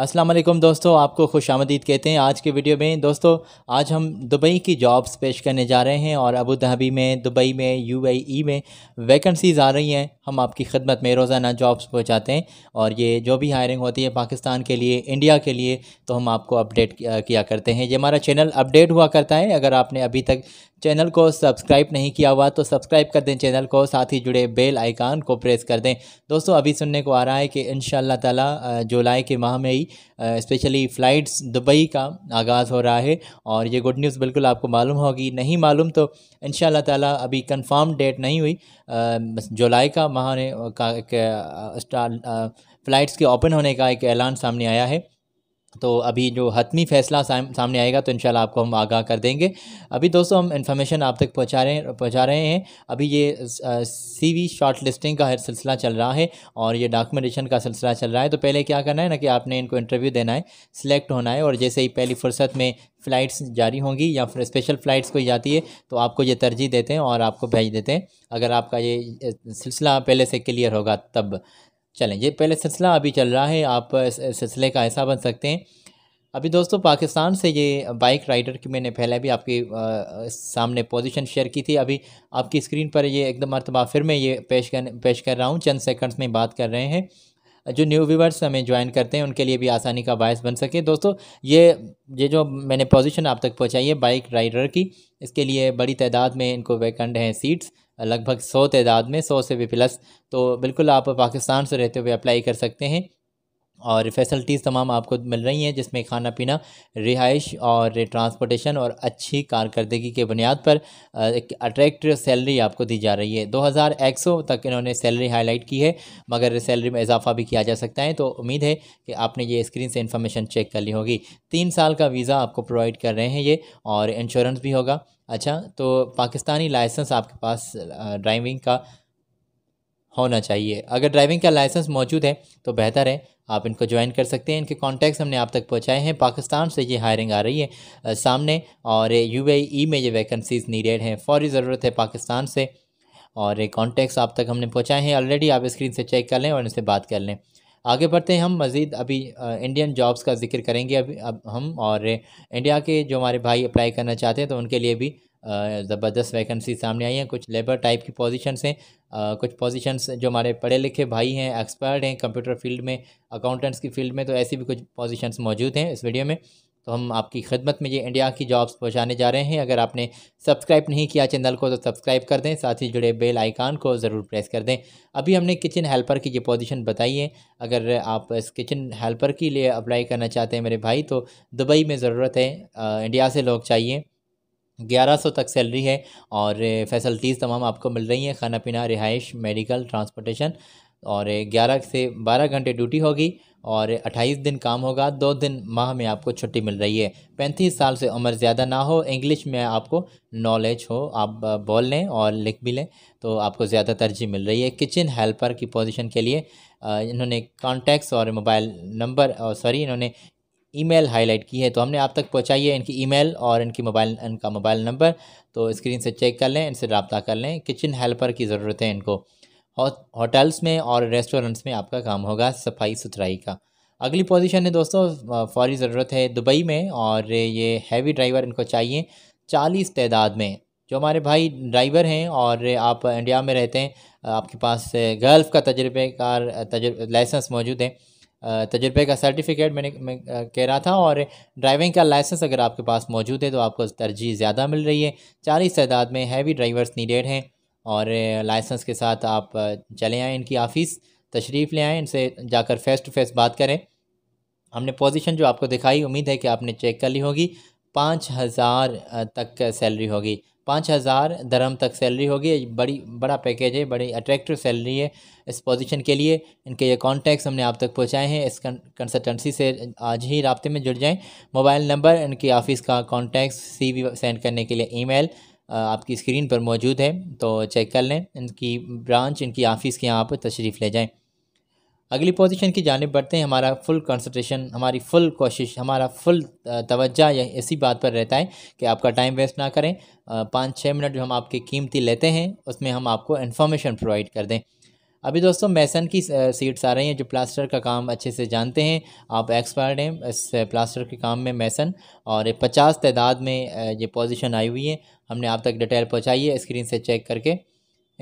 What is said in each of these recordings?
अस्सलाम वालेकुम दोस्तों आपको खुश आमदीद कहते हैं आज के वीडियो में दोस्तों आज हम दुबई की जॉब्स पेश करने जा रहे हैं और अबू धाबी में दुबई में यूएई में वैकेंसीज़ आ रही हैं हम आपकी खदमत में रोज़ाना जॉब्स पहुँचाते हैं और ये जो भी हायरिंग होती है पाकिस्तान के लिए इंडिया के लिए तो हम आपको अपडेट किया करते हैं ये हमारा चैनल अपडेट हुआ करता है अगर आपने अभी तक चैनल को सब्सक्राइब नहीं किया हुआ तो सब्सक्राइब कर दें चैनल को साथ ही जुड़े बेल आइकान को प्रेस कर दें दोस्तों अभी सुनने को आ रहा है कि इन ताला जुलाई के माह में ही स्पेशली फ़्लाइट्स दुबई का आगाज़ हो रहा है और ये गुड न्यूज़ बिल्कुल आपको मालूम होगी नहीं मालूम तो इन ताला अभी कंफर्म डेट नहीं हुई जुलाई का माह ने का, फ़्लाइट्स के ओपन होने का एक ऐलान सामने आया है तो अभी जो हतमी फ़ैसला सामने आएगा तो इन आपको हम आगाह कर देंगे अभी दोस्तों हम इन्फॉर्मेशन आप तक पहुँचा रहे पहुँचा रहे हैं अभी ये सी वी शॉर्ट लिस्टिंग का हर सिलसिला चल रहा है और ये डॉक्यूमेंटेशन का सिलसिला चल रहा है तो पहले क्या करना है ना कि आपने इनको इंटरव्यू देना है सिलेक्ट होना है और जैसे ही पहली फुर्सत में फ़्लाइट्स जारी होंगी या फिर स्पेशल फ़्लाइट्स कोई जाती है तो आपको ये तरजीह देते हैं और आपको भेज देते हैं अगर आपका ये सिलसिला पहले से क्लियर होगा तब चलें ये पहले सिलसिला अभी चल रहा है आप सिलसिले का हिस्सा बन सकते हैं अभी दोस्तों पाकिस्तान से ये बाइक राइडर की मैंने पहले भी आपके सामने पोजीशन शेयर की थी अभी आपकी स्क्रीन पर ये एकदम मरतबा फिर मैं ये पेश कर पेश कर रहा हूँ चंद सेकंड्स में बात कर रहे हैं जो न्यू व्यूवर्स हमें ज्वाइन करते हैं उनके लिए भी आसानी का बायस बन सके दोस्तों ये ये जो मैंने पोजीशन आप तक पहुँचाई है बाइक राइडर की इसके लिए बड़ी तादाद में इनको वैकंड हैं सीट्स लगभग सौ तादाद में सौ से भी प्लस तो बिल्कुल आप पाकिस्तान से रहते हुए अप्लाई कर सकते हैं और फैसिलिटीज़ तमाम आपको मिल रही हैं जिसमें खाना पीना रिहाइश और ट्रांसपोर्टेशन और अच्छी कारकर्दगी के बुनियाद पर एक अट्रैक्ट सैलरी आपको दी जा रही है दो हज़ार एक सौ तक इन्होंने सैलरी हाईलाइट की है मगर सैलरी में इजाफा भी किया जा सकता है तो उम्मीद है कि आपने ये स्क्रीन से इन्फॉर्मेशन चेक कर ली होगी तीन साल का वीज़ा आपको प्रोवाइड कर रहे हैं ये और इंश्योरेंस भी होगा अच्छा तो पाकिस्तानी लाइसेंस आपके पास ड्राइविंग का होना चाहिए अगर ड्राइविंग का लाइसेंस मौजूद है तो बेहतर है आप इनको ज्वाइन कर सकते हैं इनके कॉन्टैक्ट्स हमने आप तक पहुंचाए हैं पाकिस्तान से ये हायरिंग आ रही है सामने और यूएई e में ये वैकेंसीज़ नीडेड हैं फौरी ज़रूरत है पाकिस्तान से और कॉन्टैक्ट्स आप तक हमने पहुँचाए हैं ऑलरेडी आप स्क्रीन से चेक कर लें और इनसे बात कर लें आगे बढ़ते हैं हम मज़ीद अभी इंडियन जॉब्स का जिक्र करेंगे अभी अब हम और इंडिया के जो हमारे भाई अप्लाई करना चाहते हैं तो उनके लिए भी ज़बरदस्त वैकेंसी सामने आई हैं कुछ लेबर टाइप की पोजीशंस हैं कुछ पोजीशंस जो हमारे पढ़े लिखे भाई हैं एक्सपर्ट हैं कंप्यूटर फील्ड में अकाउंटेंट्स की फील्ड में तो ऐसी भी कुछ पोजीशंस मौजूद हैं इस वीडियो में तो हम आपकी खिदमत में ये इंडिया की जॉब्स पहुँचाने जा रहे हैं अगर आपने सब्सक्राइब नहीं किया चैनल को तो सब्सक्राइब कर दें साथ ही जुड़े बेल आइकान को ज़रूर प्रेस कर दें अभी हमने किचन हेल्पर की ये पोजीशन बताई है अगर आप इस किचन हेल्पर के लिए अप्लाई करना चाहते हैं मेरे भाई तो दुबई में ज़रूरत है इंडिया से लोग चाहिए ग्यारह सौ तक सैलरी है और फैसलिटीज़ तमाम आपको मिल रही हैं खाना पीना रिहाइश मेडिकल ट्रांसपोर्टेशन और ग्यारह से बारह घंटे ड्यूटी होगी और अट्ठाईस दिन काम होगा दो दिन माह में आपको छुट्टी मिल रही है पैंतीस साल से उम्र ज़्यादा ना हो इंग्लिश में आपको नॉलेज हो आप बोल लें और लिख भी लें तो आपको ज़्यादा तरजीह मिल रही है किचन हेल्पर की पोजीशन के लिए इन्होंने कॉन्टैक्ट्स और मोबाइल नंबर सॉरी इन्होंने ईमेल हाईलाइट की है तो हमने आप तक पहुँचाई है इनकी ईमेल और इनकी मोबाइल इनका मोबाइल नंबर तो स्क्रीन से चेक कर लें इनसे रबता कर लें किचन हेल्पर की ज़रूरत है इनको होटल्स में और रेस्टोरेंट्स में आपका काम होगा सफाई सुथराई का अगली पोजीशन है दोस्तों फौरी ज़रूरत है दुबई में और ये हैवी ड्राइवर इनको चाहिए चालीस तदाद में जो हमारे भाई ड्राइवर हैं और आप इंडिया में रहते हैं आपके पास गल्फ़ का तजर्बेकार तजर्ब लाइसेंस मौजूद है तजर्बे का सर्टिफिकेट मैंने मैं कह रहा था और ड्राइविंग का लाइसेंस अगर आपके पास मौजूद है तो आपको तरजीह ज़्यादा मिल रही है चालीस तादाद में हैवी ड्राइवर्स नीडेड हैं और लाइसेंस के साथ आप चले आएँ इनकी ऑफ़िस तशरीफ़ ले आएँ इनसे जाकर फ़ेस टू फ़ेस बात करें हमने पोजीशन जो आपको दिखाई उम्मीद है कि आपने चेक कर ली होगी पाँच हज़ार तक सैलरी होगी पाँच हज़ार दरम तक सैलरी होगी बड़ी बड़ा पैकेज है बड़ी अट्रैक्टिव सैलरी है इस पोजीशन के लिए इनके ये कॉन्टैक्ट्स हमने आप तक पहुंचाए हैं इस कंसल्टेंसी से आज ही रबते में जुड़ जाएं मोबाइल नंबर इनके ऑफिस का कॉन्टैक्ट सी सेंड करने के लिए ईमेल आपकी स्क्रीन पर मौजूद है तो चेक कर लें इनकी ब्रांच इनकी ऑफिस के यहाँ पर तशरीफ़ ले जाएँ अगली पोजीशन की जानब बढ़ते हैं हमारा फुल कंसंट्रेशन हमारी फुल कोशिश हमारा फुल तवज्जा या इसी बात पर रहता है कि आपका टाइम वेस्ट ना करें पाँच छः मिनट जो हम आपके कीमती लेते हैं उसमें हम आपको इन्फॉर्मेशन प्रोवाइड कर दें अभी दोस्तों मैसन की सीट्स आ रही हैं जो प्लास्टर का काम अच्छे से जानते हैं आप एक्सपर्ट हैं इस प्लास्टर के काम में मैसन और पचास तादाद में ये पोजीशन आई हुई है हमने आप तक डिटेल पहुंचाई है स्क्रीन से चेक करके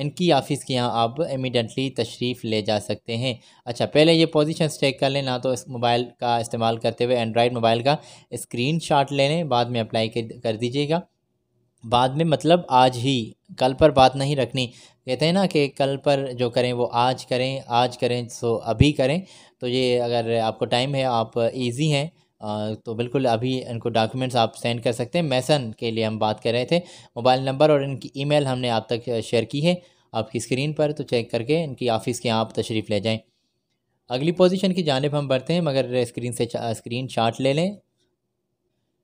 इनकी ऑफ़िस के यहाँ आप इमिडेंटली तशरीफ़ ले जा सकते हैं अच्छा पहले ये पोजिशन चेक कर लेना तो इस मोबाइल का इस्तेमाल करते हुए एंड्राइड मोबाइल का स्क्रीन शॉट ले लें बाद में अप्लाई कर दीजिएगा बाद में मतलब आज ही कल पर बात नहीं रखनी कहते हैं ना कि कल पर जो करें वो आज करें आज करें सो अभी करें तो ये अगर आपको टाइम है आप इजी हैं तो बिल्कुल अभी इनको डॉक्यूमेंट्स आप सेंड कर सकते हैं मैसन के लिए हम बात कर रहे थे मोबाइल नंबर और इनकी ईमेल हमने आप तक शेयर की है आपकी स्क्रीन पर तो चेक करके इनकी ऑफ़िस के आप तशरीफ़ ले जाएं अगली पोजीशन की जानब हम बढ़ते हैं मगर स्क्रीन से स्क्रीन शाट ले लें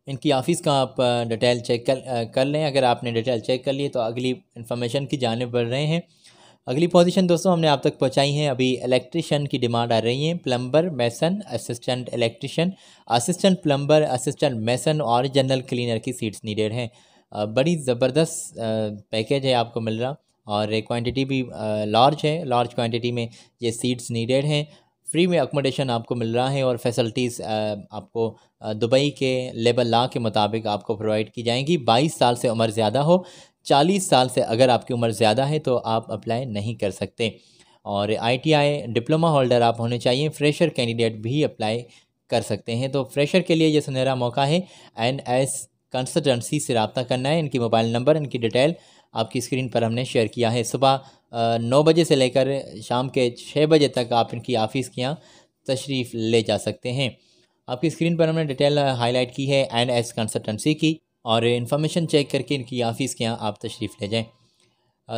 इनकी ऑफ़िस का आप डिटेल चेक कर कर लें अगर आपने डिटेल चेक कर लिए तो अगली इन्फॉर्मेशन की जानब बढ़ रहे हैं अगली पोजीशन दोस्तों हमने आप तक पहुंचाई है अभी इलेक्ट्रिशियन की डिमांड आ रही है plumber mason assistant electrician assistant plumber assistant mason और जनरल क्लीनर की सीट्स नीडेड हैं बड़ी ज़बरदस्त पैकेज है आपको मिल रहा और क्वांटिटी भी लार्ज है लार्ज क्वांटिटी में ये सीट्स नीडेड हैं फ्री में अकोमोडेशन आपको मिल रहा है और फैसिलिटीज़ आपको दुबई के लेबर ला के मुताबिक आपको प्रोवाइड की जाएंगी 22 साल से उम्र ज़्यादा हो चालीस साल से अगर आपकी उम्र ज़्यादा है तो आप अप्लाई नहीं कर सकते और आईटीआई डिप्लोमा होल्डर आप होने चाहिए फ्रेशर कैंडिडेट भी अप्लाई कर सकते हैं तो फ्रेशर के लिए ये सुनहरा मौका है एन एस कंसल्टेंसी से रबता करना है इनकी मोबाइल नंबर इनकी डिटेल आपकी स्क्रीन पर हमने शेयर किया है सुबह नौ बजे से लेकर शाम के छः बजे तक आप इनकी ऑफ़िस के यहाँ तशरीफ़ ले जा सकते हैं आपकी स्क्रीन पर हमने डिटेल हाईलाइट की है एन एस कंसल्टेंसी की और इन्फॉर्मेशन चेक करके इनकी ऑफिस के यहाँ आप तशरीफ़ ले जाएँ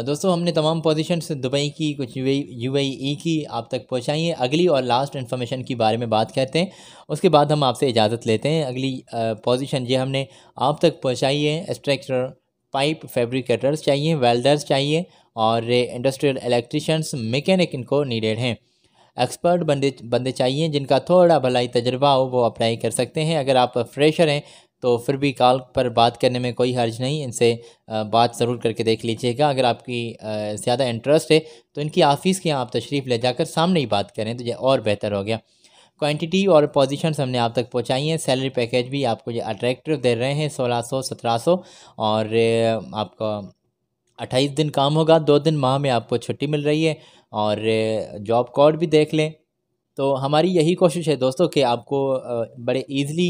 दोस्तों हमने तमाम पोजिशन दुबई की कुछ यू ई e की आप तक पहुँचाई हैं अगली और लास्ट इन्फॉर्मेशन के बारे में बात करते हैं उसके बाद हम आपसे इजाज़त लेते हैं अगली पोजीशन ये हमने आप तक पहुँचाई है स्ट्रक्चर पाइप फैब्रिकेटर्स चाहिए वेल्डर्स चाहिए और इंडस्ट्रियल इलेक्ट्रिशंस मैकेनिक इनको नीडेड हैं एक्सपर्ट बंदे बंदे चाहिए जिनका थोड़ा भलाई तजर्बा हो वो अप्लाई कर सकते हैं अगर आप फ्रेशर हैं तो फिर भी कॉल पर बात करने में कोई हर्ज नहीं इनसे बात ज़रूर करके देख लीजिएगा अगर आपकी ज़्यादा इंटरेस्ट है तो इनकी ऑफ़िस के यहाँ आप तशरीफ़ ले जाकर सामने ही बात करें तो ये और बेहतर हो गया क्वांटिटी और पोजीशन हमने आप तक पहुंचाई हैं सैलरी पैकेज भी आपको ये अट्रैक्टिव दे रहे हैं सोलह सौ सत्रह सौ और आपका अट्ठाईस दिन काम होगा दो दिन माह में आपको छुट्टी मिल रही है और जॉब कार्ड भी देख लें तो हमारी यही कोशिश है दोस्तों कि आपको बड़े ईज़िली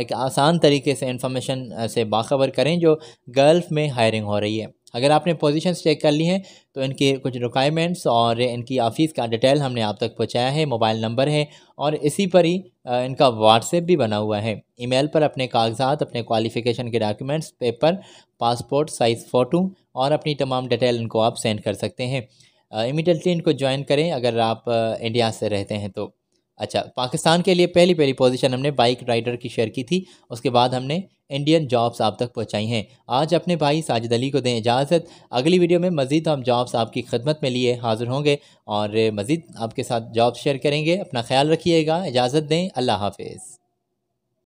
एक आसान तरीके से इन्फॉर्मेशन से बाखबर करें जो गल्फ़ में हायरिंग हो रही है अगर आपने पोजीशंस चेक कर ली हैं तो इनके कुछ रिक्वायरमेंट्स और इनकी ऑफ़िस का डिटेल हमने आप तक पहुंचाया है मोबाइल नंबर है और इसी पर ही इनका व्हाट्सएप भी बना हुआ है ईमेल पर अपने कागजात अपने क्वालिफ़िकेशन के documents paper passport size photo और अपनी तमाम डिटेल इनको आप सेंड कर सकते हैं इमिडियटली इनको ज्वाइन करें अगर आप इंडिया से रहते हैं तो अच्छा पाकिस्तान के लिए पहली पहली पोजीशन हमने बाइक राइडर की शेयर की थी उसके बाद हमने इंडियन जॉब्स आप तक पहुंचाई हैं आज अपने भाई साजिद अली को दें इजाज़त अगली वीडियो में मज़ीद हम जॉब्स आपकी खदमत में लिए हाज़िर होंगे और मज़ीद आपके साथ जॉब शेयर करेंगे अपना ख्याल रखिएगा इजाज़त दें अल्लाह हाफिज़